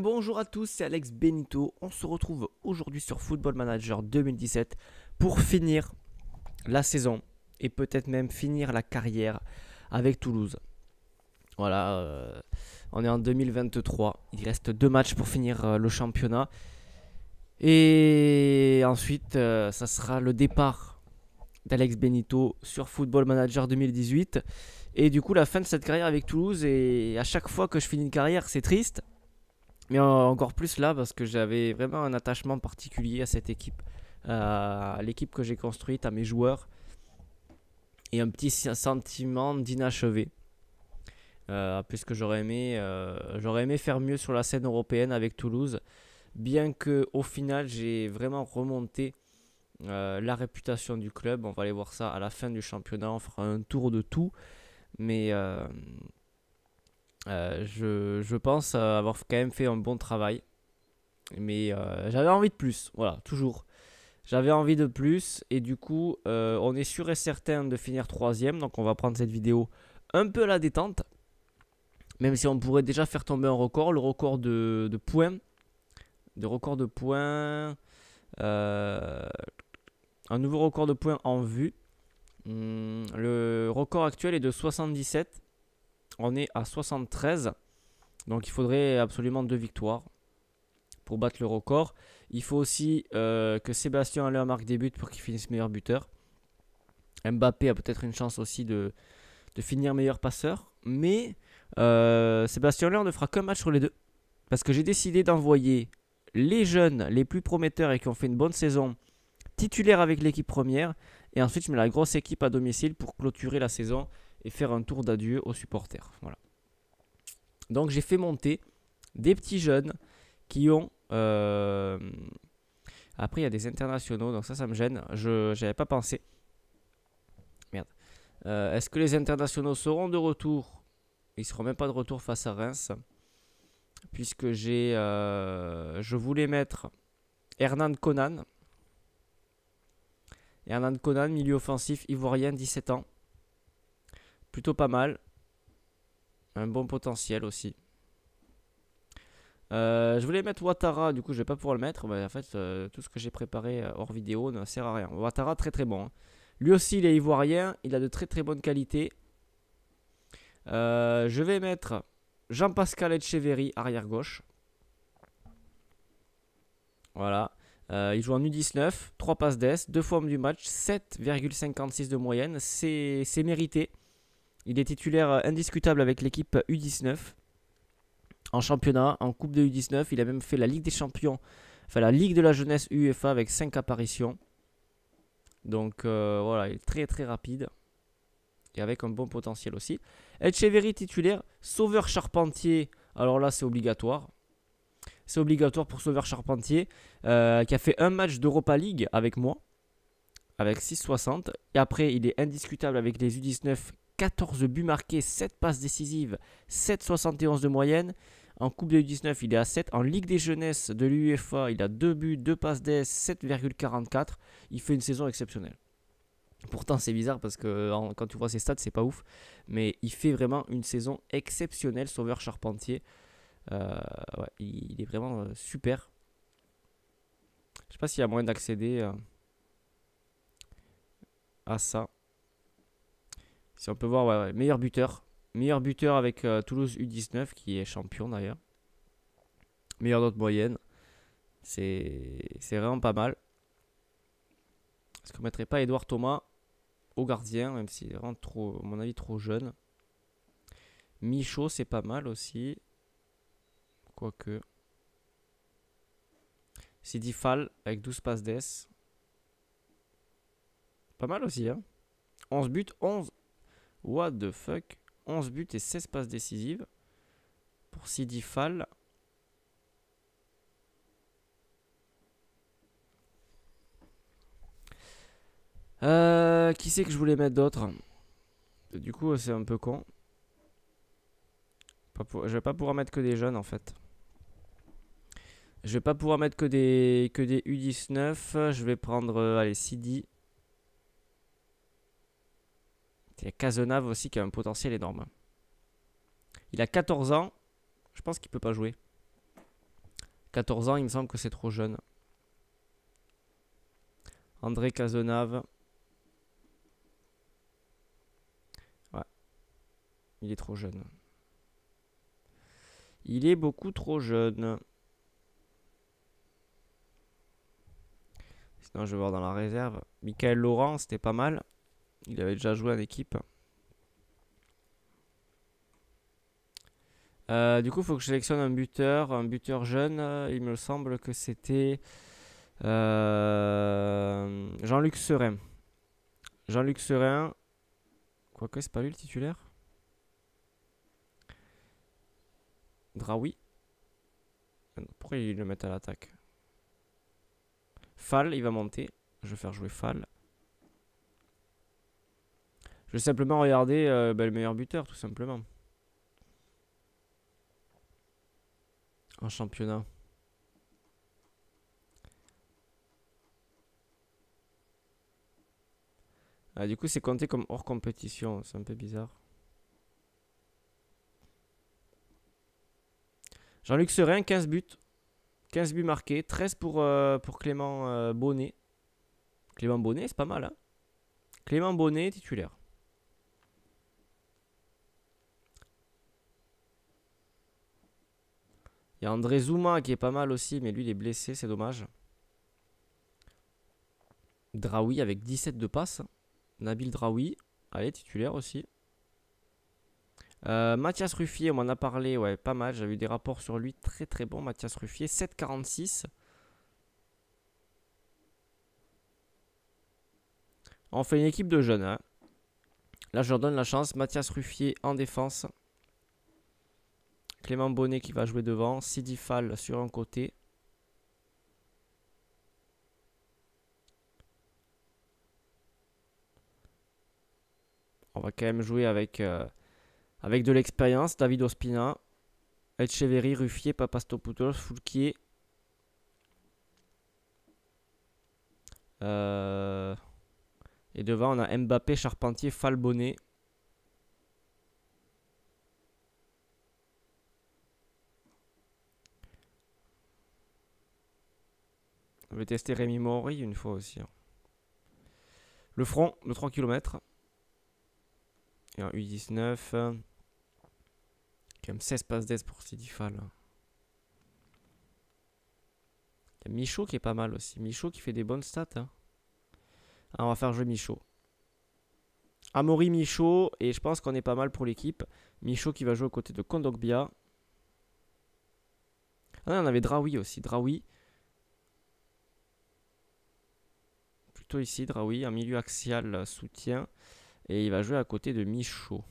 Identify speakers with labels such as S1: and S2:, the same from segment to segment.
S1: bonjour à tous, c'est Alex Benito. On se retrouve aujourd'hui sur Football Manager 2017 pour finir la saison et peut-être même finir la carrière avec Toulouse. Voilà, euh, on est en 2023. Il reste deux matchs pour finir euh, le championnat. Et ensuite, euh, ça sera le départ d'Alex Benito sur Football Manager 2018. Et du coup, la fin de cette carrière avec Toulouse. Et à chaque fois que je finis une carrière, c'est triste. Mais encore plus là, parce que j'avais vraiment un attachement particulier à cette équipe, à l'équipe que j'ai construite, à mes joueurs, et un petit sentiment d'inachevé. Euh, puisque j'aurais aimé, euh, j'aurais aimé faire mieux sur la scène européenne avec Toulouse, bien que au final j'ai vraiment remonté euh, la réputation du club. On va aller voir ça à la fin du championnat, on fera un tour de tout, mais euh, je, je, pense avoir quand même fait un bon travail. Mais euh, j'avais envie de plus, voilà, toujours. J'avais envie de plus et du coup, euh, on est sûr et certain de finir troisième. Donc on va prendre cette vidéo un peu à la détente. Même si on pourrait déjà faire tomber un record, le record de, points. De record de points. un nouveau record de points en vue. Hmm, le record actuel est de 77. On est à 73. Donc il faudrait absolument deux victoires pour battre le record. Il faut aussi euh, que Sébastien Haller marque des buts pour qu'il finisse meilleur buteur. Mbappé a peut-être une chance aussi de, finir meilleur passeur. Mais euh, Sébastien Haller ne fera qu'un match sur les deux. Parce que j'ai décidé d'envoyer les jeunes, les plus prometteurs et qui ont fait une bonne saison, titulaire avec l'équipe première. Et ensuite, je mets la grosse équipe à domicile pour clôturer la saison et faire un tour d'adieu aux supporters. Voilà. Donc j'ai fait monter des petits jeunes qui ont... Euh, après il y a des internationaux, donc ça ça me gêne, je n'avais pas pensé. Merde. Euh, est-ce que les internationaux seront de retour Ils seront même pas de retour face à Reims. Puisque j'ai... Euh, je voulais mettre Hernan Conan. Hernan Conan, milieu offensif ivoirien, 17 ans. Plutôt pas mal. Un bon potentiel aussi. Euh, je voulais mettre Ouattara, du coup je vais pas pouvoir le mettre. Mais en fait, euh, tout ce que j'ai préparé euh, hors vidéo ne sert à rien. Ouattara, très très bon. Hein. Lui aussi, il est ivoirien. Il a de très très bonnes qualités. je vais mettre Jean-Pascal Edcheveri, arrière gauche. Voilà. il joue en U19, 3 passes d'Est, 2 formes du match, 7,56 de moyenne. C'est mérité. Il est titulaire euh, indiscutable avec l'équipe U19 en championnat, en Coupe de U19. Il a même fait la Ligue des Champions, enfin la Ligue de la Jeunesse UEFA avec 5 apparitions. Donc euh, voilà, il est très très rapide et avec un bon potentiel aussi. Echeverry titulaire, Sauveur Charpentier, alors là c'est obligatoire. C'est obligatoire pour Sauveur Charpentier euh, qui a fait un match d'Europa League avec moi avec 6,60. Et après, il est indiscutable avec les U19 14 buts marqués, 7 passes décisives, 7,71 de moyenne. En Coupe de 19 il est à 7. En Ligue des Jeunesses de l'UEFA, il a 2 buts, 2 passes d'aise, 7,44. Il fait une saison exceptionnelle. Pourtant, c'est bizarre parce que quand tu vois ses stats, c'est pas ouf. Mais il fait vraiment une saison exceptionnelle, Sauveur Charpentier. Euh, il, est vraiment euh, super. Je sais pas s'il y a moyen d'accéder euh, à ça. Si on peut voir, ouais, meilleur buteur. Meilleur buteur avec euh, Toulouse U19 qui est champion d'ailleurs. Meilleur note moyenne. C'est vraiment pas mal. Est-ce qu'on ne mettrait pas Edouard Thomas au gardien, même s'il est vraiment trop, à mon avis, trop jeune. Michaud, c'est pas mal aussi. Quoique. Sidi Fall avec 12 passes d'ess. Pas mal aussi, hein. 11 buts, 11 What the fuck 11 buts et 16 passes décisives pour Sidi Fall. Euh, qui c'est que je voulais mettre d'autre Du coup, c'est un peu con. Je vais pas pouvoir mettre que des jeunes en fait. Je vais pas pouvoir mettre que des que des U19. Je vais prendre euh, allez Sidi. Il y a Cazenave aussi qui a un potentiel énorme. Il a 14 ans. Je pense qu'il peut pas jouer. 14 ans, il me semble que c'est trop jeune. André Cazenave. Ouais. Il est trop jeune. Il est beaucoup trop jeune. Sinon, je vais voir dans la réserve. Michael Laurent, c'était pas mal. Il avait déjà joué en équipe. Euh, du coup, il faut que je sélectionne un buteur, un buteur jeune. Il me semble que c'était euh, Jean-Luc Serin. Jean-Luc Serin. Quoique, c'est pas lui le titulaire. Draoui. Pourquoi il le met à l'attaque Fall, il va monter. Je vais faire jouer Fall. Je vais simplement regarder euh, bah, le meilleur buteur, tout simplement. En championnat. Ah, du coup, c'est compté comme hors compétition. C'est un peu bizarre. Jean-Luc Serin, 15 buts. 15 buts marqués. 13 pour, euh, pour Clément euh, Bonnet. Clément Bonnet, c'est pas mal. Hein Clément Bonnet, titulaire. Il y a André Zouma qui est pas mal aussi, mais lui il est blessé, c'est dommage. Draoui avec 17 de passe. Nabil Draoui, allez, titulaire aussi. Euh, Mathias Ruffier, on m'en a parlé, ouais, pas mal. J'avais eu des rapports sur lui, très très bon. Mathias Ruffier, 7,46. On fait une équipe de jeunes. Hein. Là, je leur donne la chance. Mathias Ruffier en défense. Clément Bonnet qui va jouer devant. Sidi Fall sur un côté. On va quand même jouer avec, euh, avec de l'expérience. David Ospina, Echeverry, Ruffier, Papastopoulos, Foulquier. Euh, et devant, on a Mbappé, Charpentier, Bonnet. Je vais tester Rémi Maury une fois aussi. Hein. Le front de 3 km. Et un U19. Hein. quand même 16 passes d'aise pour Sidifal. Hein. Il y a Michaud qui est pas mal aussi. Michaud qui fait des bonnes stats. Ah, on va faire jouer Michaud. Amori, Michaud, et je pense qu'on est pas mal pour l'équipe. Michaud qui va jouer aux côtés de Kondogbia. Ah, on avait Draoui aussi. Draoui ici, Draoui, ah un milieu axial soutien. Et il va jouer à côté de Michaud.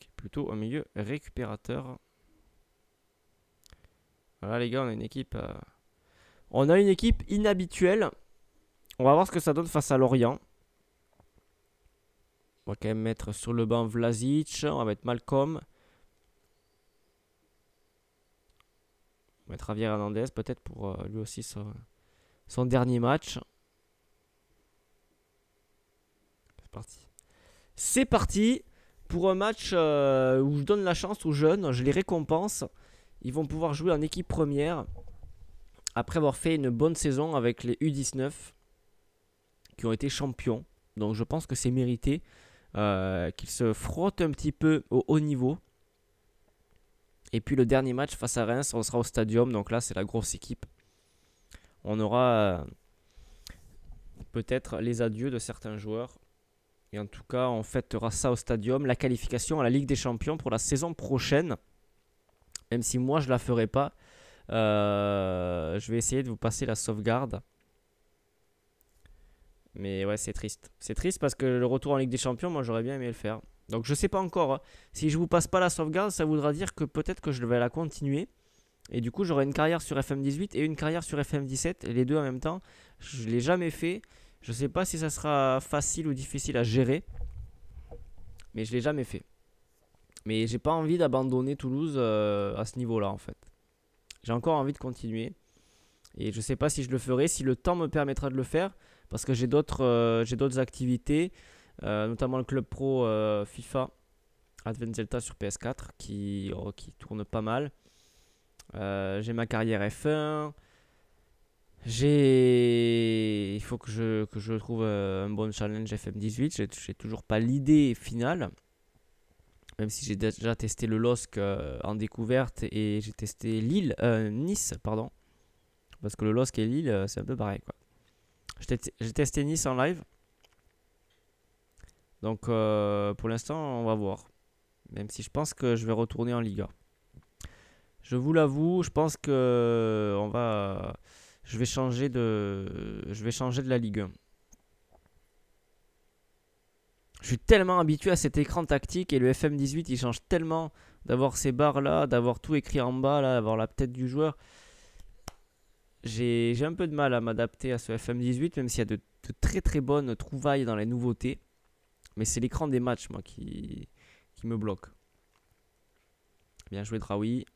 S1: Qui est plutôt un milieu récupérateur. Voilà les gars, on a une équipe... Euh, on a une équipe inhabituelle. On va voir ce que ça donne face à Lorient. On va quand même mettre sur le banc Vlasic. On va mettre Malcolm. mettre Javier Hernandez peut-être pour euh, lui aussi son, dernier match. C'est parti. C'est parti pour un match euh, où je donne la chance aux jeunes, je les récompense. Ils vont pouvoir jouer en équipe première après avoir fait une bonne saison avec les U19 qui ont été champions. Donc je pense que c'est mérité euh, qu'ils se frottent un petit peu au haut niveau. Et puis le dernier match face à Reims, on sera au Stadium. Donc là, c'est la grosse équipe. On aura euh, peut-être les adieux de certains joueurs. Et en tout cas, on fêtera ça au Stadium. La qualification à la Ligue des Champions pour la saison prochaine. Même si moi, je ne la ferai pas. Euh, je vais essayer de vous passer la sauvegarde. Mais ouais, c'est triste. C'est triste parce que le retour en Ligue des Champions, moi j'aurais bien aimé le faire. Donc je sais pas encore. Hein. Si je vous passe pas la sauvegarde, ça voudra dire que peut-être que je vais la continuer. Et du coup, j'aurai une carrière sur FM18 et une carrière sur FM17, et les deux en même temps. Je l'ai jamais fait. Je sais pas si ça sera facile ou difficile à gérer. Mais je l'ai jamais fait. Mais j'ai pas envie d'abandonner Toulouse euh, à ce niveau-là en fait. J'ai encore envie de continuer. Et je sais pas si je le ferai, si le temps me permettra de le faire. Parce que j'ai d'autres euh, d'autres activités. Euh, notamment le club pro euh, FIFA Advent Zelda sur PS4 qui, oh, qui tourne pas mal. Euh, j'ai ma carrière F1. J'ai. Il faut que je, trouve un bon challenge FM18. J'ai toujours pas l'idée finale. Même si j'ai déjà testé le LOSC en découverte et j'ai testé Lille, Nice, pardon. Parce que le LOSC et Lille, c'est un peu pareil quoi. J'ai testé Nice en live. Donc euh, pour l'instant, on va voir. Même si je pense que je vais retourner en Liga. Je vous l'avoue, je pense que euh, on va, je vais changer de, je vais changer de la Ligue Je suis tellement habitué à cet écran tactique et le FM18 il change tellement d'avoir ces barres là, d'avoir tout écrit en bas d'avoir la tête du joueur. J'ai un peu de mal à m'adapter à ce FM18 même s'il y a de très très bonnes trouvailles dans les nouveautés. Mais c'est l'écran des matchs, moi, qui, qui me bloque. Bien joué, Draoui.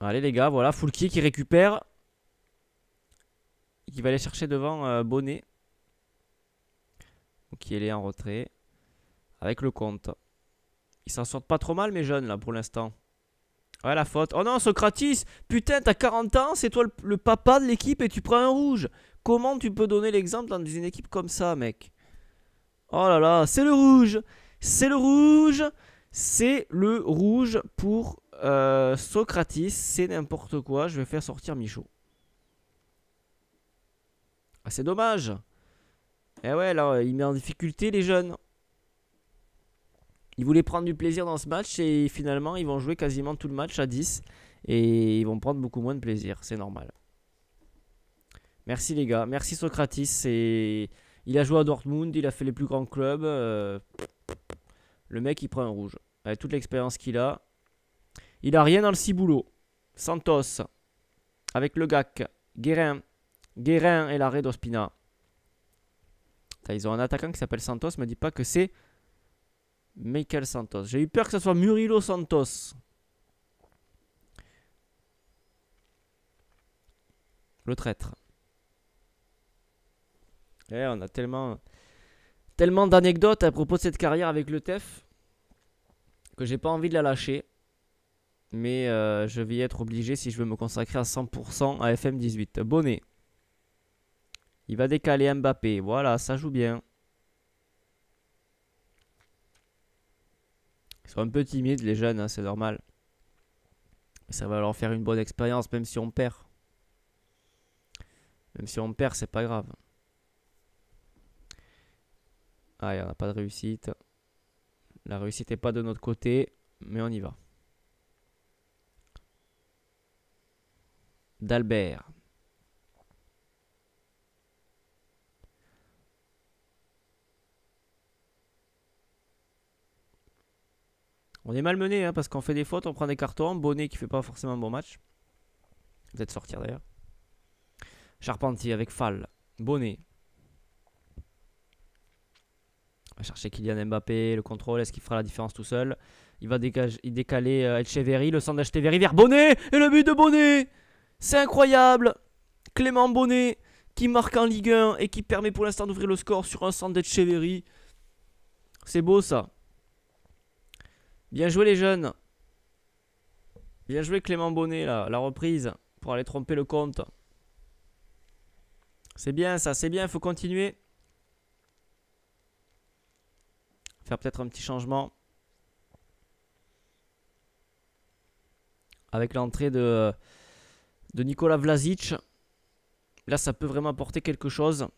S1: Allez, les gars, voilà. Foulquier qui récupère. Qui va aller chercher devant euh, Bonnet Bonnet. Qui est en retrait. Avec le compte. Ils s'en sortent pas trop mal, mes jeunes, là, pour l'instant. Ouais, la faute. Oh non, Socratis Putain, t'as 40 ans, c'est toi le, papa de l'équipe et tu prends un rouge. Comment tu peux donner l'exemple dans une équipe comme ça, mec Oh là là, c'est le rouge C'est le rouge C'est le rouge pour euh, Socratis. C'est n'importe quoi. Je vais faire sortir Michaud. Ah, c'est dommage Eh ouais, là, il met en difficulté les jeunes. Ils voulaient prendre du plaisir dans ce match et finalement, ils vont jouer quasiment tout le match à 10. Et ils vont prendre beaucoup moins de plaisir. C'est normal. Merci les gars, merci Socratis. Il a joué à Dortmund, il a fait les plus grands clubs. Euh, le mec, il prend un rouge. Avec toute l'expérience qu'il a. Il a rien dans le ciboulot. Santos, avec le GAC. Guérin, Guérin et l'arrêt d'Ospina. Ils ont un attaquant qui s'appelle Santos, me dis pas que c'est Michael Santos. J'ai eu peur que ce soit Murilo Santos. Le traître. Eh, on a tellement, tellement d'anecdotes à propos de cette carrière avec le TEF que j'ai pas envie de la lâcher. Mais euh, je vais y être obligé si je veux me consacrer à 100% à FM18. Bonnet. Il va décaler Mbappé. Voilà, ça joue bien. Ils sont un peu timides, les jeunes, hein, c'est normal. Ça va leur faire une bonne expérience, même si on perd. Même si on perd, c'est pas grave n'y ah, en a pas de réussite. La réussite n'est pas de notre côté, mais on y va. D'Albert. On est malmené hein, parce qu'on fait des fautes, on prend des cartons. Bonnet qui fait pas forcément un bon match. Vous êtes sortir d'ailleurs. Charpentier avec Fall. Bonnet va chercher Kylian Mbappé, le contrôle, est-ce qu'il fera la différence tout seul Il va décaler euh, Elcheverry, le centre d'Elcheverry vers Bonnet Et le but de Bonnet C'est incroyable Clément Bonnet qui marque en Ligue 1 et qui permet pour l'instant d'ouvrir le score sur un centre d'Elcheverry. C'est beau ça. Bien joué les jeunes. Bien joué Clément Bonnet là, la reprise pour aller tromper le compte. C'est bien ça, c'est bien, il faut continuer. peut-être un petit changement avec l'entrée de, de Nicolas Vlasic. Là, ça peut vraiment apporter quelque chose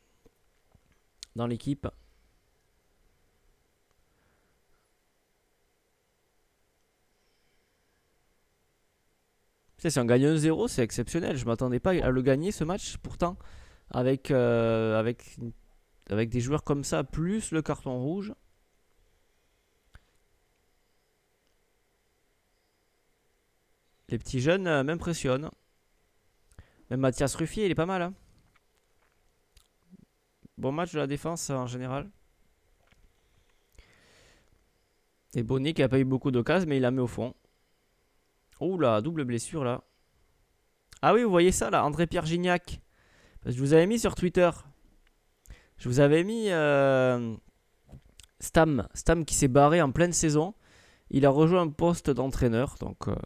S1: dans l'équipe. Si on gagne 1-0, c'est exceptionnel. Je m'attendais pas à le gagner ce match. Pourtant, avec, euh, avec, avec des joueurs comme ça, plus le carton rouge. Les petits jeunes euh, m'impressionnent. Même Mathias Ruffier, il est pas mal. Hein. bon match de la défense en général. Et Bonny qui a pas eu beaucoup d'occasions, mais il la mis au fond. Oula, double blessure là. Ah oui, vous voyez ça là, André-Pierre Gignac. je vous avais mis sur Twitter. Je vous avais mis euh, Stam. Stam qui s'est barré en pleine saison. Il a rejoint un poste d'entraîneur. Donc euh,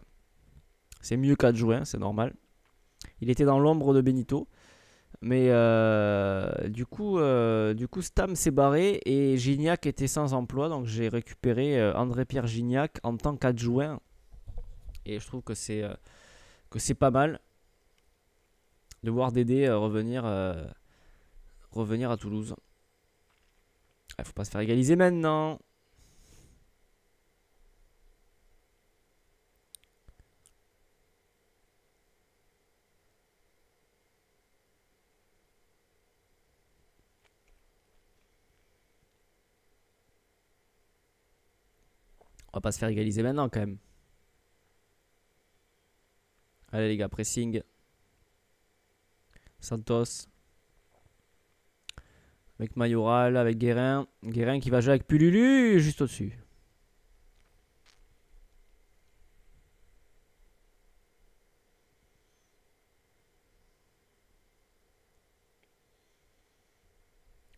S1: c'est mieux qu'adjoint, c'est normal. Il était dans l'ombre de Benito. Mais euh, du, coup, euh, du coup, Stam s'est barré et Gignac était sans emploi. Donc j'ai récupéré euh, André-Pierre Gignac en tant qu'adjoint. Et je trouve que c'est que c'est pas mal de voir Dédé revenir, revenir à Toulouse. Il faut pas se faire égaliser maintenant. va pas se faire égaliser maintenant quand même. Allez les gars, pressing. Santos. Avec Mayoral, avec Guérin. Guérin qui va jouer avec Pululu juste au-dessus.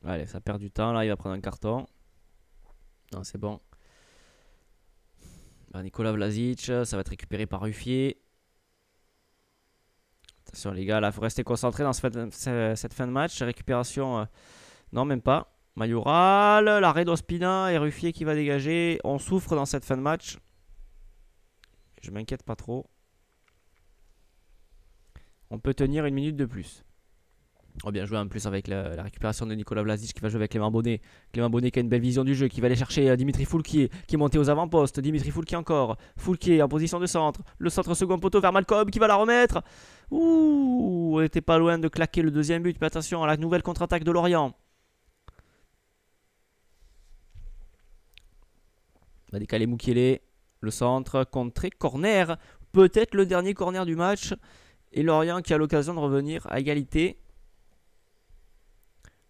S1: Allez, ça perd du temps là, il va prendre un carton. Non, c'est bon. Bah, Nicolas Vlasic, ça va être récupéré par Ruffier. Attention les gars, il faut rester concentré dans cette fin de match. Récupération, euh, non même pas. Mayoral, l'arrêt d'Ospina et Ruffier qui va dégager. On souffre dans cette fin de match. Je m'inquiète pas trop. On peut tenir une minute de plus va bien joué en plus avec la, récupération de Nicolas Vlasic qui va jouer avec Clément Bonnet. Clément Bonnet qui a une belle vision du jeu, qui va aller chercher euh, Dimitri Foulquier qui est monté aux avant-postes. Dimitri Foulquier encore. Foulquier en position de centre. Le centre second poteau vers Malcolm qui va la remettre. Ouh, on était pas loin de claquer le deuxième but. Mais attention à la nouvelle contre-attaque de Lorient. On va décaler Moukielé. Le centre, contre corner. Peut-être le dernier corner du match. Et Lorient qui a l'occasion de revenir à égalité.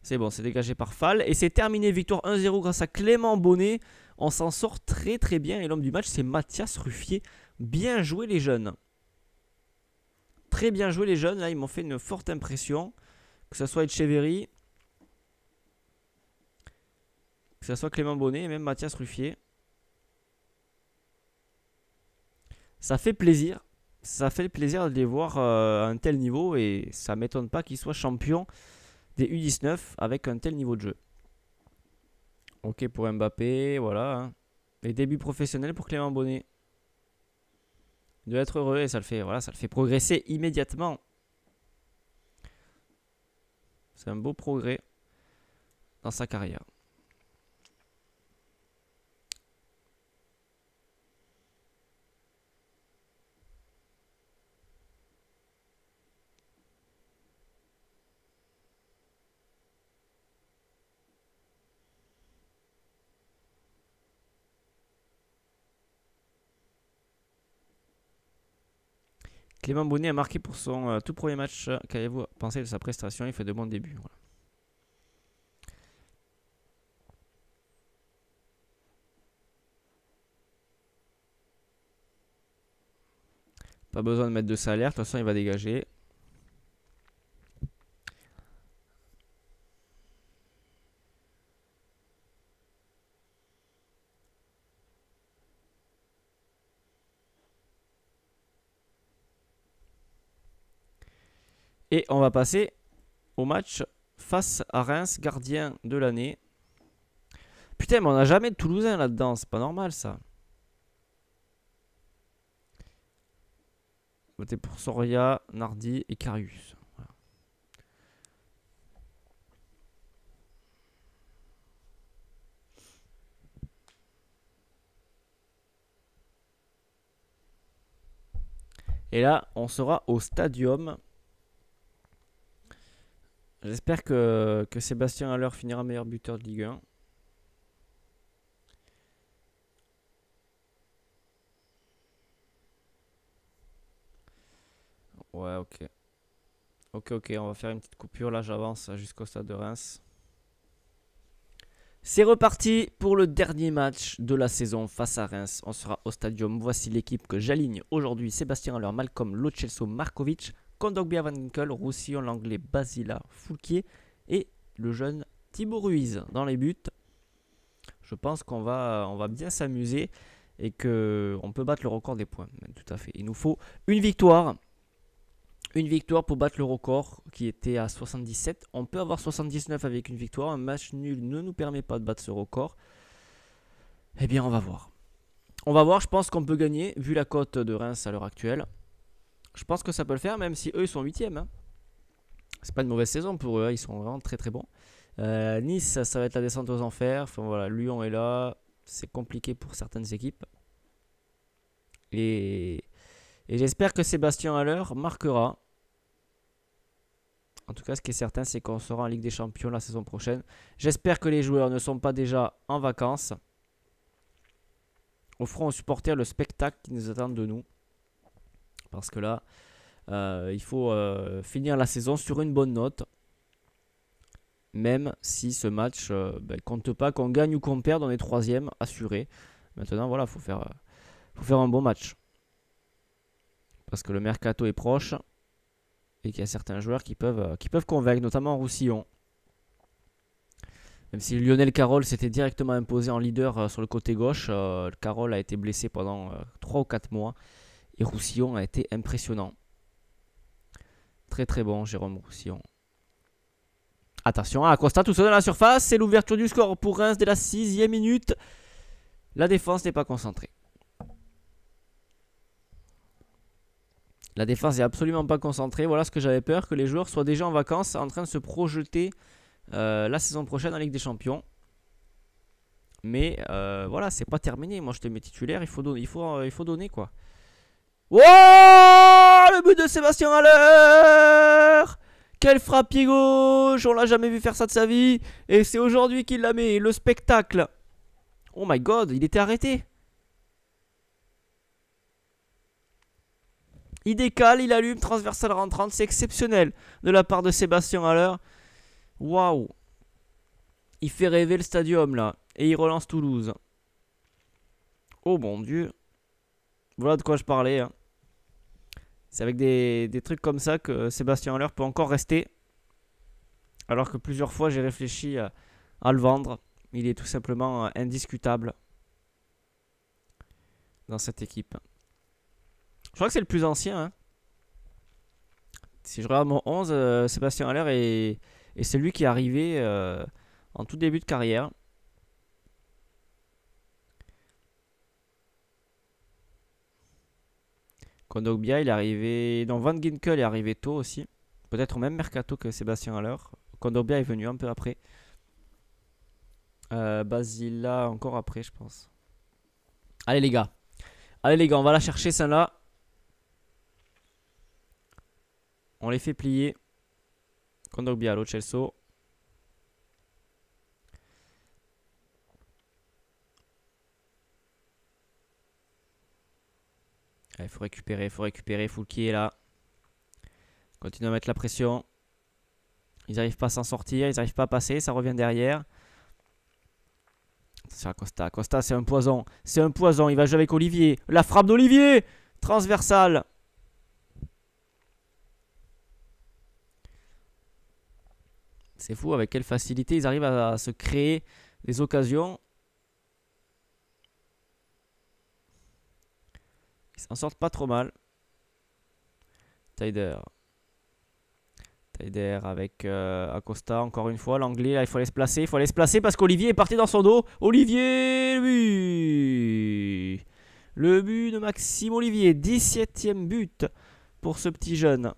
S1: C'est bon, c'est dégagé par Fall. Et c'est terminé, victoire 1-0 grâce à Clément Bonnet. On s'en sort très très bien. Et l'homme du match, c'est Mathias Ruffier. Bien joué les jeunes. Très bien joué les jeunes. Là, ils m'ont fait une forte impression. Que ce soit Echeverry. Que ce soit Clément Bonnet et même Mathias Ruffier. Ça fait plaisir. Ça fait plaisir de les voir euh, à un tel niveau. Et ça m'étonne pas qu'ils soient champions. U19 avec un tel niveau de jeu. Ok pour Mbappé, voilà. Les hein. débuts professionnels pour Clément Bonnet. Il doit être heureux et ça le fait, voilà, ça le fait progresser immédiatement. C'est un beau progrès dans sa carrière. Clément Bonnet a marqué pour son euh, tout premier match. Qu'avez-vous pensé de sa prestation Il fait de bons débuts. Pas besoin de mettre de salaire, de toute façon il va dégager. Et on va passer au match face à Reims, gardien de l'année. Putain, mais on n'a jamais de Toulousain là-dedans, c'est pas normal ça. Votez pour Soria, Nardi et Carius. Et là, on sera au stadium. J'espère que, Sébastien Haller finira meilleur buteur de Ligue 1. Ouais, ok. Ok, ok, on va faire une petite coupure. Là, j'avance jusqu'au stade de Reims. C'est reparti pour le dernier match de la saison face à Reims. On sera au stadium. Voici l'équipe que j'aligne aujourd'hui. Sébastien Haller, Malcolm, Locelso, Markovic, Kondogbia Van Ginkel, Roussillon, l'anglais Basila Foulquier et le jeune Thibaut Ruiz dans les buts. Je pense qu'on va, on va bien s'amuser et qu'on peut battre le record des points. Tout à fait. Il nous faut une victoire. Une victoire pour battre le record qui était à 77. On peut avoir 79 avec une victoire. Un match nul ne nous permet pas de battre ce record. Eh bien, on va voir. On va voir, je pense qu'on peut gagner, vu la cote de Reims à l'heure actuelle. Je pense que ça peut le faire, même si eux ils sont 8 hein. C'est pas une mauvaise saison pour eux, hein. ils sont vraiment très très bons. Euh, nice, ça, va être la descente aux enfers. voilà, Lyon est là. C'est compliqué pour certaines équipes. Et, j'espère que Sébastien Haller marquera. En tout cas, ce qui est certain, c'est qu'on sera en Ligue des Champions la saison prochaine. J'espère que les joueurs ne sont pas déjà en vacances. Offrons aux supporters le spectacle qui nous attend de nous. Parce que là, euh, il faut euh, finir la saison sur une bonne note. Même si ce match euh, ne ben, compte pas, qu'on gagne ou qu'on perde, on est troisième, assuré. Maintenant, voilà, faut faire, faut faire un bon match. Parce que le mercato est proche et qu'il y a certains joueurs qui peuvent, qui peuvent convaincre, notamment Roussillon. Même si Lionel Carroll s'était directement imposé en leader sur le côté gauche, Carole a été blessé pendant 3 ou 4 mois. Et Roussillon a été impressionnant. Très très bon, Jérôme Roussillon. Attention, à hein, Constat, tout seul dans la surface. C'est l'ouverture du score pour Reims dès la sixième minute. La défense n'est pas concentrée. La défense n'est absolument pas concentrée. Voilà ce que j'avais peur, que les joueurs soient déjà en vacances en train de se projeter euh, la saison prochaine en Ligue des Champions. Mais euh, voilà, c'est pas terminé. Moi, je te mets titulaire. Il faut, il faut, euh, il faut donner quoi. Oh Le but de Sébastien Haller Quel frappe gauche On l'a jamais vu faire ça de sa vie. Et c'est aujourd'hui qu'il la met. Le spectacle Oh my god, il était arrêté. Il décale, il allume, transversale rentrante. C'est exceptionnel de la part de Sébastien Haller. Waouh Il fait rêver le stadium là. Et il relance Toulouse. Oh mon dieu. Voilà de quoi je parlais. Hein. C'est avec des, trucs comme ça que Sébastien Haller peut encore rester. Alors que plusieurs fois j'ai réfléchi à, le vendre. Il est tout simplement euh, indiscutable dans cette équipe. Je crois que c'est le plus ancien. Hein. Si je regarde mon 11, euh, Sébastien Haller est, celui qui est arrivé euh, en tout début de carrière. Kondogbia, il est arrivé. Non, Van Ginkel est arrivé tôt aussi. Peut-être au même mercato que Sébastien alors. Kondogbia est venu un peu après. Euh, Basila encore après, je pense. Allez, les gars. Allez, les gars, on va la chercher, celle-là. On les fait plier. Kondogbia, l'autre Chelsea. Il faut récupérer, il faut récupérer. qui est là. Continue à mettre la pression. Ils n'arrivent pas à s'en sortir. Ils n'arrivent pas à passer. Ça revient derrière. Costa. Costa, c'est un poison. C'est un poison. Il va jouer avec Olivier. La frappe d'Olivier Transversale. C'est fou avec quelle facilité ils arrivent à se créer des occasions. On sort pas trop mal. Tider. Tider avec euh, Acosta, encore une fois. L'anglais, il faut aller se placer. Il faut aller se placer parce qu'Olivier est parti dans son dos. Olivier, le but Le but de Maxime Olivier. 17ème but pour ce petit jeune.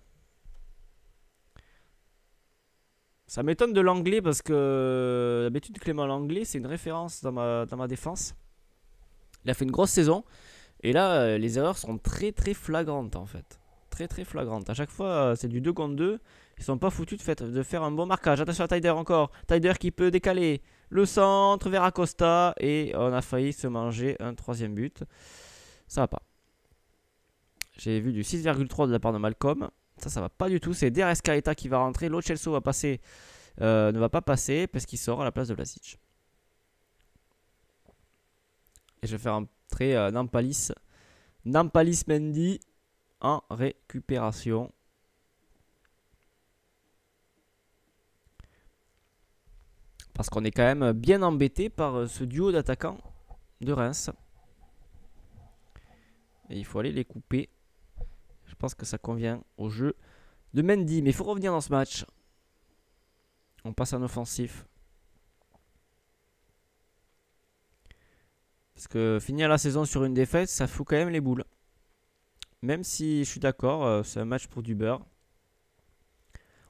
S1: Ça m'étonne de l'anglais parce que d'habitude Clément Langlais, c'est une référence dans ma, dans ma, défense. Il a fait une grosse saison. Et là, euh, les erreurs sont très très flagrantes en fait. Très très flagrantes. À chaque fois, euh, c'est du 2 contre 2. Ils sont pas foutus de, fait, de faire un bon marquage. Attention à Tider encore. Tider qui peut décaler le centre vers Acosta. Et on a failli se manger un troisième but. Ça va pas. J'ai vu du 6,3 de la part de Malcolm. Ça, ça va pas du tout. C'est DRS Carita qui va rentrer. L'Ocelso va passer. Euh, ne va pas passer parce qu'il sort à la place de Vlasic. Et je vais faire un euh, Nampalis. Nampalis Mendy en récupération. Parce qu'on est quand même bien embêté par euh, ce duo d'attaquants de Reims. Et il faut aller les couper. Je pense que ça convient au jeu de Mendy. Mais il faut revenir dans ce match. On passe en offensif. Parce que finir la saison sur une défaite, ça fout quand même les boules. Même si je suis d'accord, euh, c'est un match pour du beurre.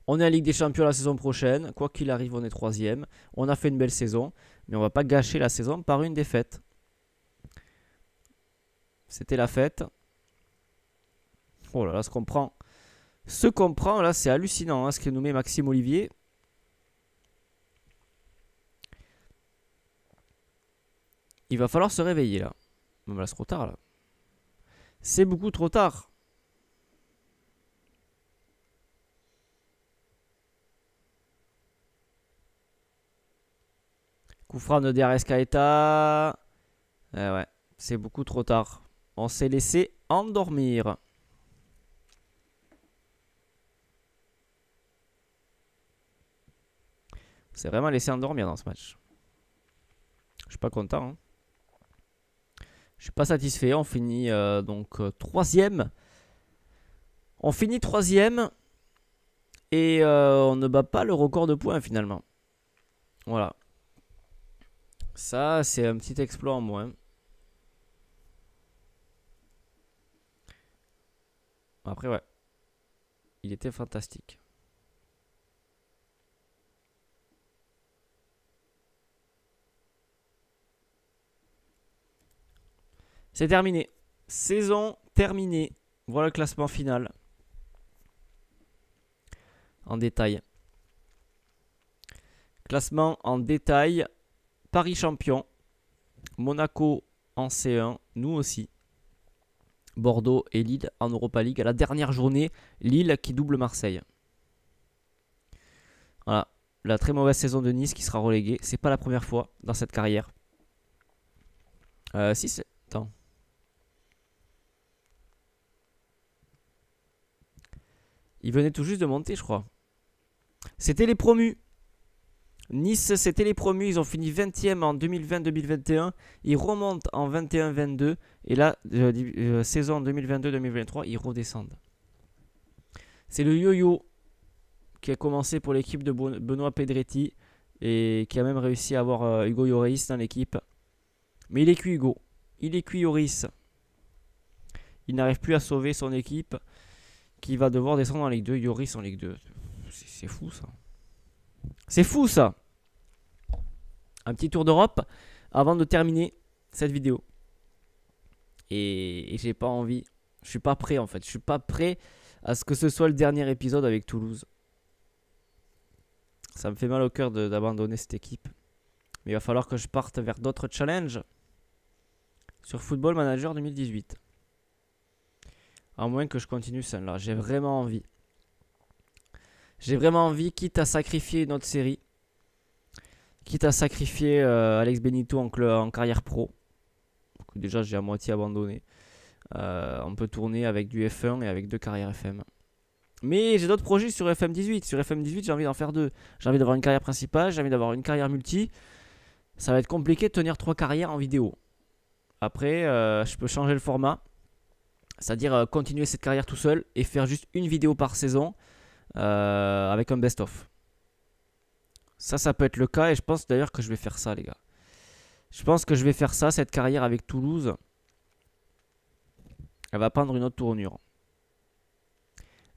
S1: On est en Ligue des Champions la saison prochaine. Quoi qu'il arrive, on est troisième. On a fait une belle saison. Mais on va pas gâcher la saison par une défaite. C'était la fête. Oh là là, ce qu'on prend. Ce qu'on prend, là, c'est hallucinant hein, ce que nommé Maxime Olivier. Il va falloir se réveiller là. Bah, c'est trop tard là. C'est beaucoup trop tard. Koufran DRS Kaeta. Eh ouais, c'est beaucoup trop tard. On s'est laissé endormir. On s'est vraiment laissé endormir dans ce match. Je suis pas content. Hein. Je suis pas satisfait. On finit euh, donc euh, troisième. On finit troisième. Et euh, on ne bat pas le record de points finalement. Voilà. Ça, c'est un petit exploit en moins. Hein. Après, ouais. Il était fantastique. C'est terminé. Saison terminée. Voilà le classement final. En détail. Classement en détail. Paris champion. Monaco en C1. Nous aussi. Bordeaux et Lille en Europa League. À la dernière journée, Lille qui double Marseille. Voilà. La très mauvaise saison de Nice qui sera reléguée. C'est pas la première fois dans cette carrière. Euh, si c'est. Attends. Il venait tout juste de monter, je crois. C'était les promus. Nice, c'était les promus. Ils ont fini 20e en 2020-2021. Ils remontent en 21-22. Et là, euh, euh, saison 2022-2023, ils redescendent. C'est le yo-yo qui a commencé pour l'équipe de Benoît Pedretti et qui a même réussi à avoir euh, Hugo Yoris dans l'équipe. Mais il est cuit, Hugo. Il est cuit, Yoris. Il n'arrive plus à sauver son équipe qui va devoir descendre en Ligue 2. Yoris en Ligue 2. C'est fou ça. C'est fou ça. Un petit tour d'Europe avant de terminer cette vidéo. Et, j'ai pas envie. Je suis pas prêt en fait. Je suis pas prêt à ce que ce soit le dernier épisode avec Toulouse. Ça me fait mal au cœur d'abandonner cette équipe. Mais il va falloir que je parte vers d'autres challenges sur Football Manager 2018. À moins que je continue celle-là. J'ai vraiment envie. J'ai vraiment envie, quitte à sacrifier notre série. Quitte à sacrifier euh, Alex Benito en, carrière pro. déjà, j'ai à moitié abandonné. Euh, on peut tourner avec du F1 et avec deux carrières FM. Mais j'ai d'autres projets sur FM18. Sur FM18, j'ai envie d'en faire deux. J'ai envie d'avoir une carrière principale, j'ai envie d'avoir une carrière multi. Ça va être compliqué de tenir trois carrières en vidéo. Après, euh, je peux changer le format. C'est-à-dire euh, continuer cette carrière tout seul et faire juste une vidéo par saison euh, avec un best-of. Ça, ça peut être le cas et je pense d'ailleurs que je vais faire ça, les gars. Je pense que je vais faire ça, cette carrière avec Toulouse. Elle va prendre une autre tournure.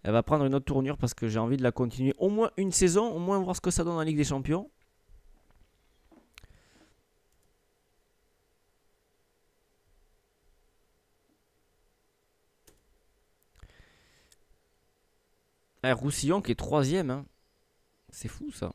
S1: Elle va prendre une autre tournure parce que j'ai envie de la continuer. Au moins une saison, au moins voir ce que ça donne en Ligue des Champions. Roussillon qui est troisième. Hein. C'est fou ça.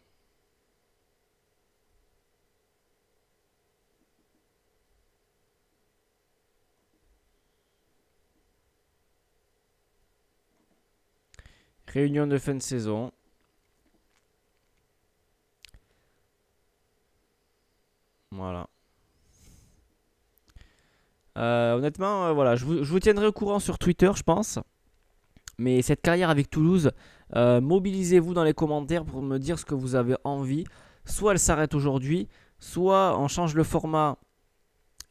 S1: Réunion de fin de saison. Voilà. Euh, honnêtement, euh, voilà, je vous tiendrai au courant sur Twitter, je pense. Mais cette carrière avec Toulouse, euh, mobilisez-vous dans les commentaires pour me dire ce que vous avez envie. Soit elle s'arrête aujourd'hui, soit on change le format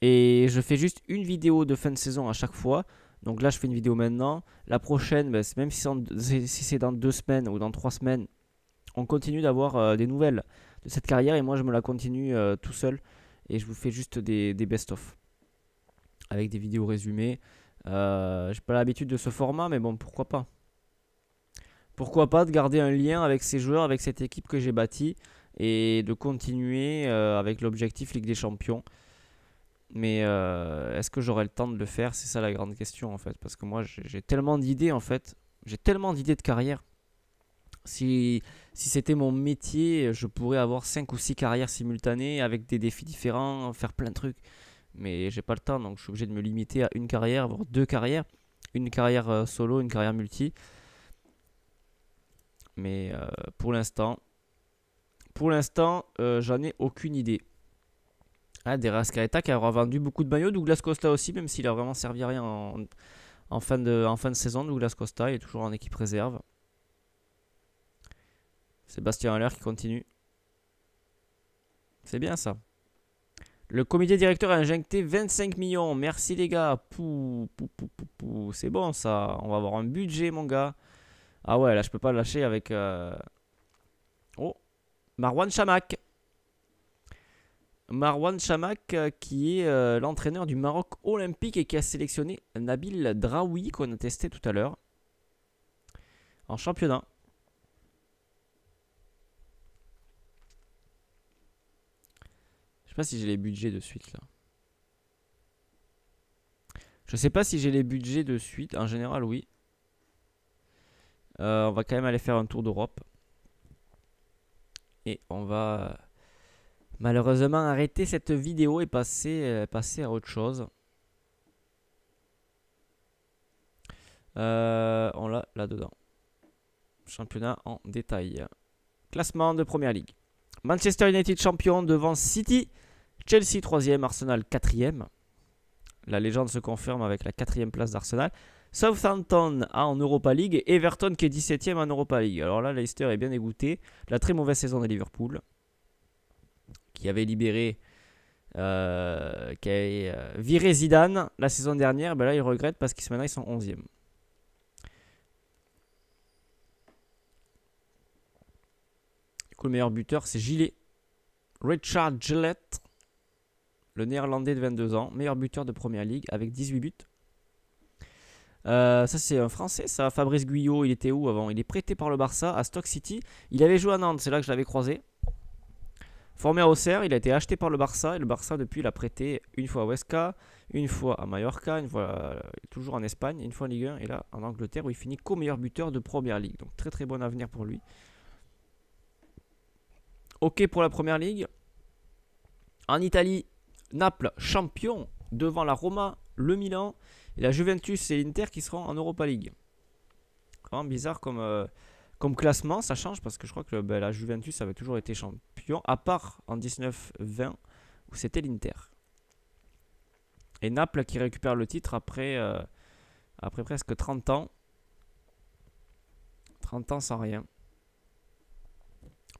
S1: et je fais juste une vidéo de fin de saison à chaque fois. Donc là, je fais une vidéo maintenant. La prochaine, ben, même si c'est dans deux semaines ou dans trois semaines, on continue d'avoir euh, des nouvelles de cette carrière et moi, je me la continue euh, tout seul et je vous fais juste des, des best-of avec des vidéos résumées. Je euh, J'ai pas l'habitude de ce format, mais bon, pourquoi pas pourquoi pas de garder un lien avec ces joueurs, avec cette équipe que j'ai bâtie et de continuer euh, avec l'objectif Ligue des Champions. Mais euh, est-ce que j'aurai le temps de le faire C'est ça la grande question en fait, parce que moi j'ai tellement d'idées en fait, j'ai tellement d'idées de carrière. Si, si c'était mon métier, je pourrais avoir 5 ou 6 carrières simultanées avec des défis différents, faire plein de trucs mais j'ai pas le temps, donc je suis obligé de me limiter à une carrière, voire deux carrières. Une carrière euh, solo, une carrière multi. Mais euh, pour l'instant, pour l'instant, euh, j'en ai aucune idée. Ah, des Rascaeta qui aura vendu beaucoup de maillots. Douglas Costa aussi, même s'il a vraiment servi à rien en, fin de, en fin de saison. Douglas Costa est toujours en équipe réserve. Sébastien Haller qui continue. C'est bien ça. Le comité directeur a injecté 25 millions. Merci les gars. C'est bon ça. On va avoir un budget, mon gars. Ah ouais, là je peux pas lâcher avec. Euh, oh Marwan Chamak. Marwan Chamak euh, qui est euh, l'entraîneur du Maroc olympique et qui a sélectionné Nabil Draoui qu'on a testé tout à l'heure en championnat. Je sais pas si j'ai les budgets de suite là. Je sais pas si j'ai les budgets de suite. En général, oui. Euh, on va quand même aller faire un tour d'Europe. Et on va euh, malheureusement arrêter cette vidéo et passer, euh, passer à autre chose. on l'a là-dedans. Championnat en détail. Classement de Première Ligue. Manchester United champion devant City. Chelsea 3e, Arsenal 4e. La légende se confirme avec la 4 place d'Arsenal. Southampton en Europa League Everton qui est 17e en Europa League. Alors là, Leicester est bien dégoûté. La très mauvaise saison de Liverpool qui avait libéré, euh, qui avait euh, viré Zidane la saison dernière. Ben là, ils regrettent parce qu'ils maintenant ils sont 11e. Du coup, le meilleur buteur, c'est Gilet. Richard Gillette le néerlandais de 22 ans, meilleur buteur de Première Ligue avec 18 buts. Euh, ça c'est un français, ça Fabrice Guyot, il était où avant Il est prêté par le Barça à Stock City. Il avait joué à Nantes, c'est là que je l'avais croisé. Formé à Auxerre, il a été acheté par le Barça et le Barça depuis il a prêté une fois à Huesca, une fois à Mallorca, une fois euh, toujours en Espagne, une fois en Ligue 1 et là en Angleterre où il finit qu'au meilleur buteur de Première Ligue. Donc très très bon avenir pour lui. Ok pour la Première Ligue. En Italie, Naples champion devant la Roma, le Milan et la Juventus et l'Inter qui seront en Europa League. Vraiment bizarre comme, euh, classement, ça change parce que je crois que ben, la Juventus avait toujours été champion, à part en 1920 où c'était l'Inter. Et Naples qui récupère le titre après, euh, après presque 30 ans. 30 ans sans rien.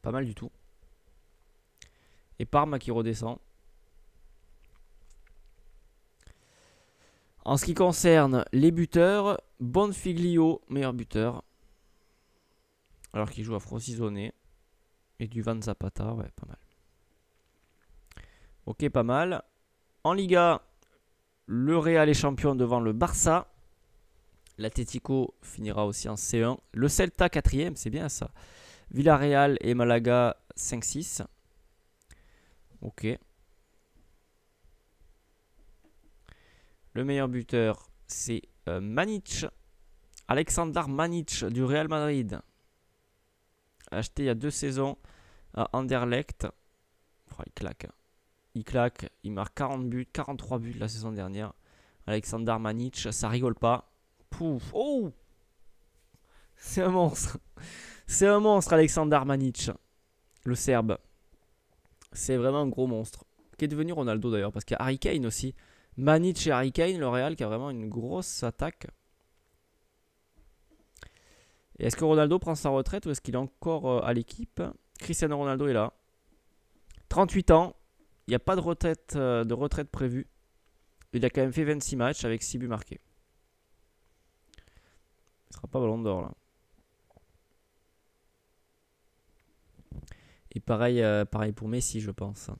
S1: Pas mal du tout. Et Parma qui redescend. En ce qui concerne les buteurs, Bonfiglio, meilleur buteur. Alors qu'il joue à Francisoné, Et du Van Zapata, ouais, pas mal. Ok, pas mal. En Liga, le Real est champion devant le Barça. L'Atletico finira aussi en C1. Le Celta, quatrième, c'est bien ça. Villarreal et Malaga, 5-6. Ok. Le meilleur buteur, c'est euh, Manic. Alexander Manic du Real Madrid. Acheté il y a deux saisons à Anderlecht. il claque. Il claque. Il marque 40 buts, 43 buts la saison dernière. Alexander Manic, ça rigole pas. Pouf. Oh C'est un monstre. C'est un monstre, Alexander Manic. Le Serbe. C'est vraiment un gros monstre. Qui est devenu Ronaldo d'ailleurs. Parce qu'il y a Harry Kane aussi. Maniche, et Harry Kane, le qui a vraiment une grosse attaque. est-ce que Ronaldo prend sa retraite ou est-ce qu'il est encore euh, à l'équipe Cristiano Ronaldo est là. 38 ans, il n'y a pas de retraite, euh, de retraite prévue. Il a quand même fait 26 matchs avec 6 buts marqués. Il ne sera pas ballon d'or là. Et pareil, euh, pareil pour Messi, je pense.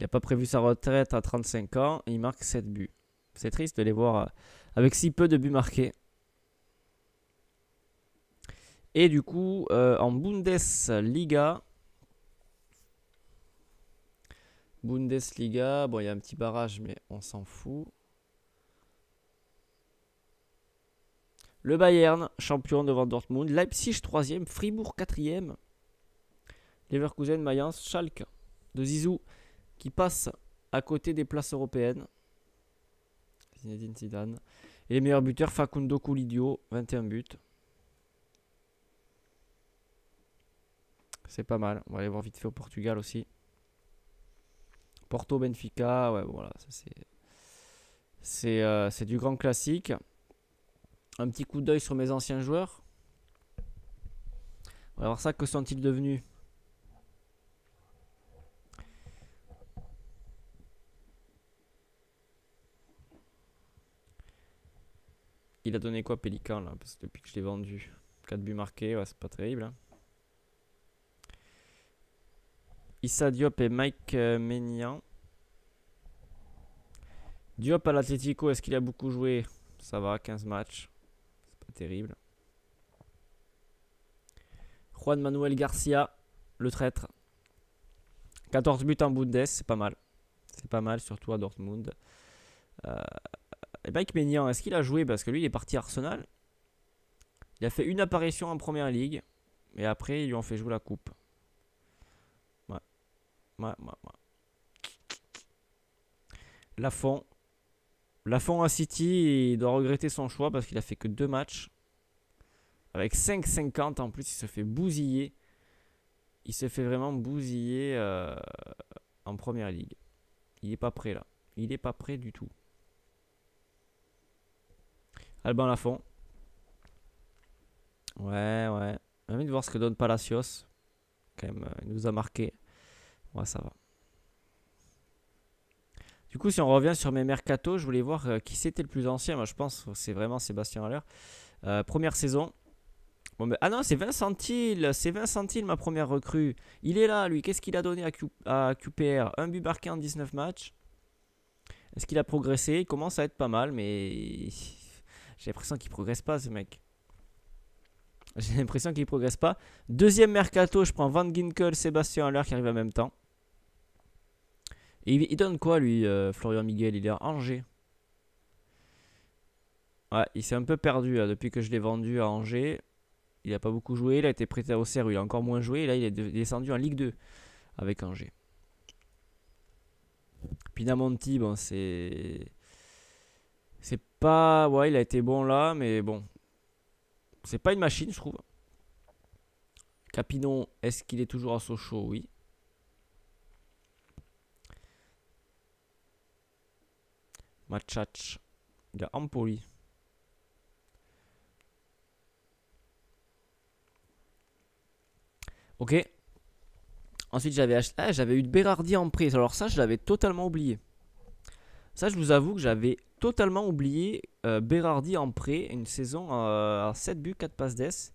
S1: Il n'a pas prévu sa retraite à 35 ans et il marque 7 buts. C'est triste de les voir euh, avec si peu de buts marqués. Et du coup, euh, en Bundesliga, Bundesliga, bon, il y a un petit barrage, mais on s'en fout. Le Bayern, champion devant Dortmund. Leipzig, troisième, Fribourg, 4 Leverkusen, Mayence, Schalke. De Zizou qui passe à côté des places européennes. Zinedine Zidane. Et les meilleurs buteurs, Facundo Colidio, 21 buts. C'est pas mal. On va aller voir vite fait au Portugal aussi. Porto Benfica, ouais, voilà, c'est euh, c'est du grand classique. Un petit coup d'œil sur mes anciens joueurs. On va voir ça, que sont-ils devenus Il a donné quoi Pélican là Parce que depuis que je l'ai vendu. 4 buts marqués, ouais, c'est pas terrible. Hein. Issa Diop et Mike euh, Diop à l'Atletico, est-ce qu'il a beaucoup joué Ça va, 15 matchs. C'est pas terrible. Juan Manuel Garcia, le traître. 14 buts en bout Bundes, c'est pas mal. C'est pas mal, surtout à Dortmund. Euh, et eh ben, Mike Maignan, est-ce qu'il a joué Parce que lui, il est parti à Arsenal. Il a fait une apparition en première ligue. Et après, ils lui ont fait jouer la coupe. Ouais. Ouais, ouais, ouais. Lafont. à City, il doit regretter son choix parce qu'il a fait que deux matchs. Avec 5,50 en plus, il se fait bousiller. Il se fait vraiment bousiller euh, en première ligue. Il n'est pas prêt là. Il n'est pas prêt du tout. Albin Lafont. Ouais, ouais. J'ai envie de voir ce que donne Palacios. Quand même, euh, il nous a marqué. Ouais, ça va. Du coup, si on revient sur mes mercato, je voulais voir euh, qui c'était le plus ancien. Moi, je pense que c'est vraiment Sébastien Haller. Euh, première saison. Ah non, c'est Hill. C'est Vincent Hill, ma première recrue. Il est là, lui. Qu'est-ce qu'il a donné à, à QPR Un but marqué en 19 matchs. Est-ce qu'il a progressé Il commence à être pas mal, mais j'ai l'impression qu'il progresse pas, ce mec. J'ai l'impression qu'il progresse pas. Deuxième mercato, je prends Van Ginkel, Sébastien Haller qui arrive en même temps. Et il, donne quoi, lui, euh, Florian Miguel Il est à Angers. Ouais, il s'est un peu perdu depuis que je l'ai vendu à Angers. Il n'a pas beaucoup joué. Il a été prêté au où il a encore moins joué. là, il est descendu en Ligue 2 avec Angers. Pinamonti, bon, c'est c'est pas. Ouais, il a été bon là, mais bon. C'est pas une machine, je trouve. Capinon, est-ce qu'il est toujours à Sochaux Oui. Machach. Il a Ampoli. Ok. Ensuite, j'avais acheté... ah, j'avais eu de Bérardi en prise. Alors ça, je l'avais totalement oublié. Ça, je vous avoue que j'avais totalement oublié euh, Berardi en pré une saison à 7 buts, 4 passes d'ess.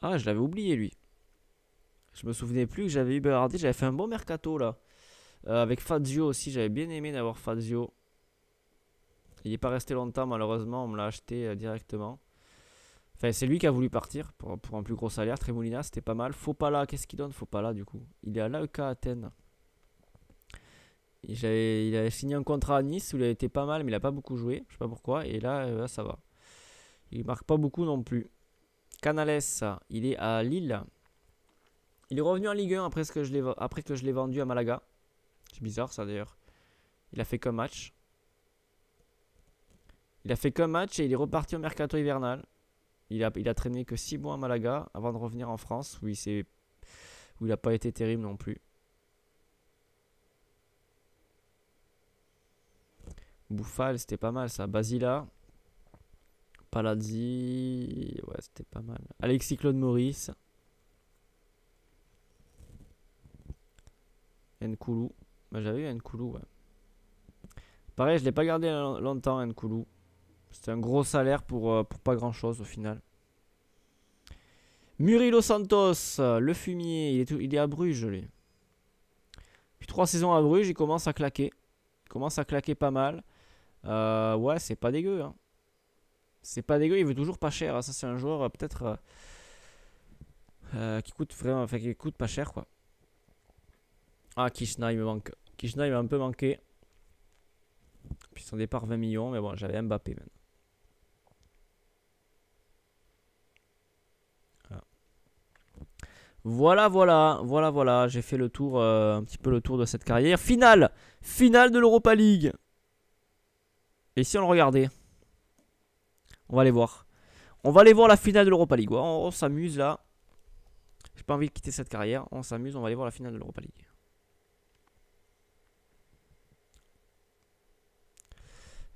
S1: Ah, je l'avais oublié lui. Je me souvenais plus que j'avais eu Berardi, j'avais fait un bon mercato là. Euh, avec Fazio aussi, j'avais bien aimé d'avoir Fazio. Il n'est pas resté longtemps malheureusement, on me l'a acheté euh, directement. Enfin, c'est lui qui a voulu partir pour, un plus gros salaire. Tremolina, c'était pas mal. Faux pas là, qu'est-ce qu'il donne Faut pas là du coup. Il est à l'AEK Athènes. Il avait, signé un contrat à Nice où il a été pas mal, mais il a pas beaucoup joué. Je sais pas pourquoi. Et euh, là, ça va. Il marque pas beaucoup non plus. Canales, il est à Lille. Il est revenu en Ligue 1 après, ce que je après que je l'ai vendu à Malaga. C'est bizarre ça d'ailleurs. Il a fait qu'un match. Il a fait qu'un match et il est reparti au mercato hivernal. Il a, il a traîné que 6 mois à Malaga avant de revenir en France où il n'a pas été terrible non plus. Bouffal, c'était pas mal ça. Basila. Palazzi. Ouais, c'était pas mal. Alexis Claude Maurice. Nkoulou. Bah, j'avais eu Nkoulou, Pareil, je l'ai pas gardé longtemps, Nkoulou. C'était un gros salaire pour, euh, pour pas grand chose au final. Murilo Santos, le fumier, il est, il est à Bruges, Puis trois saisons à Bruges, il commence à claquer. Il commence à claquer pas mal. Euh, ouais, c'est pas dégueu. Hein. C'est pas dégueu, il veut toujours pas cher. Hein. Ça, c'est un joueur euh, peut-être euh, qui coûte vraiment, enfin coûte pas cher quoi. Ah, Kishna, il me manque. Kishna, il m'a un peu manqué. Puis son départ 20 millions, mais bon, j'avais Mbappé maintenant. Ah. Voilà, voilà, voilà, voilà. J'ai fait le tour, un petit peu le tour de cette carrière. Finale Finale de l'Europa League et si on le regardait On va aller voir. On va aller voir la finale de l'Europa League. Oh, on, s'amuse là. J'ai pas envie de quitter cette carrière. On s'amuse, on va aller voir la finale de l'Europa League.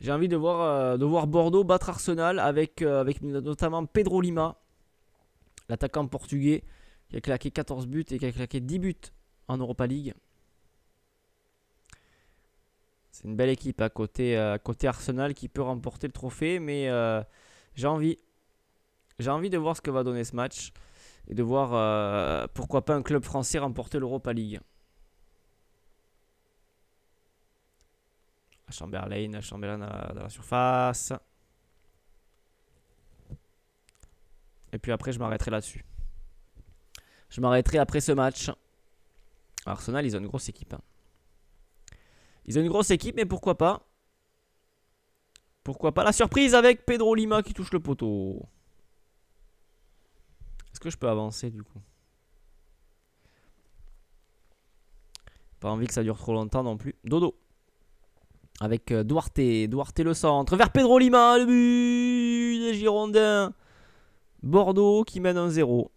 S1: J'ai envie de voir, euh, de voir Bordeaux battre Arsenal avec, euh, avec notamment Pedro Lima, l'attaquant portugais, qui a claqué 14 buts et qui a claqué 10 buts en Europa League. C'est une belle équipe à côté, euh, à côté Arsenal qui peut remporter le trophée, mais euh, j'ai envie. J'ai envie de voir ce que va donner ce match et de voir euh, pourquoi pas un club français remporter l'Europa League. À Chamberlain, à Chamberlain dans la, surface. Et puis après, je m'arrêterai là-dessus. Je m'arrêterai après ce match. Arsenal, ils ont une grosse équipe. Hein. Ils ont une grosse équipe, mais pourquoi pas Pourquoi pas la surprise avec Pedro Lima qui touche le poteau Est-ce que je peux avancer du coup Pas envie que ça dure trop longtemps non plus. Dodo. Avec euh, Duarte. Duarte le centre. Vers Pedro Lima. Le but des Girondins. Bordeaux qui mène un 0.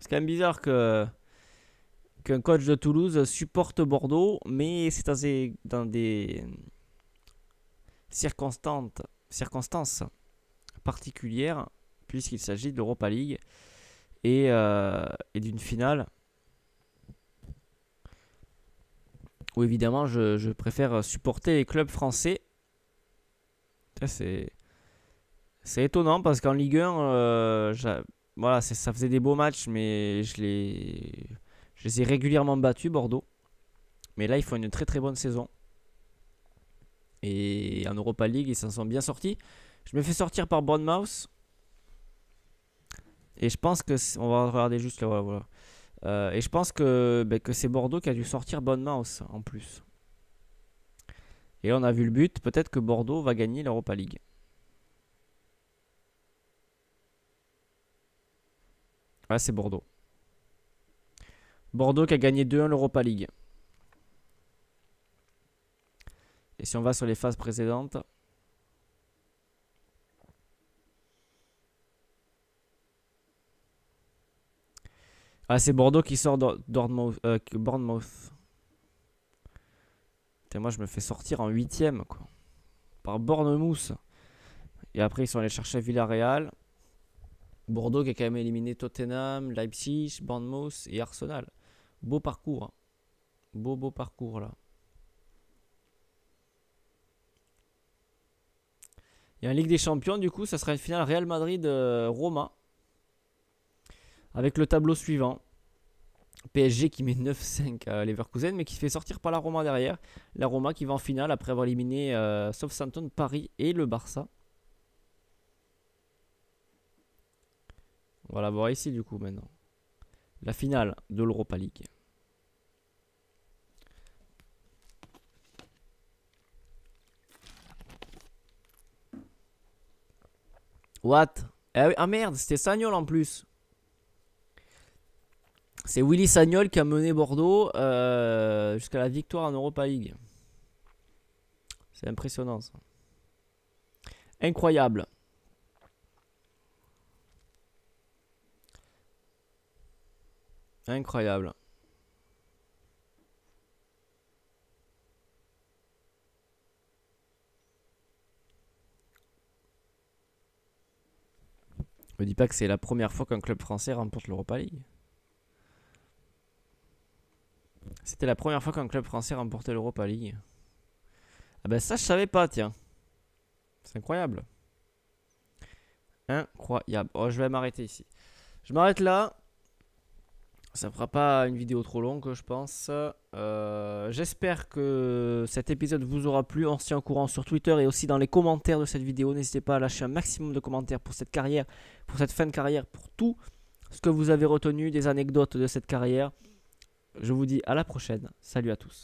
S1: C'est quand même bizarre que qu'un coach de Toulouse supporte Bordeaux, mais c'est dans des circonstances, particulières, puisqu'il s'agit de l'Europa League et, euh, d'une finale. Où évidemment je, préfère supporter les clubs français. C'est étonnant parce qu'en Ligue 1, euh, voilà, ça faisait des beaux matchs, mais je les je les ai régulièrement battus, Bordeaux. Mais là, ils font une très très bonne saison. Et en Europa League, ils s'en sont bien sortis. Je me fais sortir par Bournemouth. Et je pense que. On va regarder juste là, euh, et je pense que, ben, que c'est Bordeaux qui a dû sortir Bournemouth en plus. Et on a vu le but. Peut-être que Bordeaux va gagner l'Europa League. Ouais, ah, c'est Bordeaux. Bordeaux qui a gagné 2-1 l'Europa League. Et si on va sur les phases précédentes. Ah, c'est Bordeaux qui sort de Bornemouth. Bournemouth. moi, je me fais sortir en huitième, quoi. Par Bournemouth. Et après, ils sont allés chercher Villarreal. Bordeaux qui a quand même éliminé Tottenham, Leipzig, Bournemouth et Arsenal. Beau parcours. Hein. Beau, beau parcours là. Il y a une Ligue des Champions, du coup, ça sera une finale Real Madrid-Roma. Euh, Avec le tableau suivant. PSG qui met 9-5 à Leverkusen, mais qui fait sortir par la Roma derrière. La Roma qui va en finale après avoir éliminé euh, Southampton, Paris et le Barça. On va la voir ici, du coup, maintenant. La finale de l'Europa League. What eh ah, merde, c'était Sagnol en plus. C'est Willy Sagnol qui a mené Bordeaux euh, jusqu'à la victoire en Europa League. C'est impressionnant ça. Incroyable. Incroyable. Me dis pas que c'est la première fois qu'un club français remporte l'Europa League. C'était la première fois qu'un club français remportait l'Europa League. Ah ben ça je savais pas, tiens. C'est incroyable. Incroyable. Oh, je vais m'arrêter ici. Je m'arrête là. Ça fera pas une vidéo trop longue, je pense. Euh, j'espère que cet épisode vous aura plu. On se tient courant sur Twitter et aussi dans les commentaires de cette vidéo. N'hésitez pas à lâcher un maximum de commentaires pour cette carrière, pour cette fin de carrière, pour tout ce que vous avez retenu des anecdotes de cette carrière. Je vous dis à la prochaine. Salut à tous.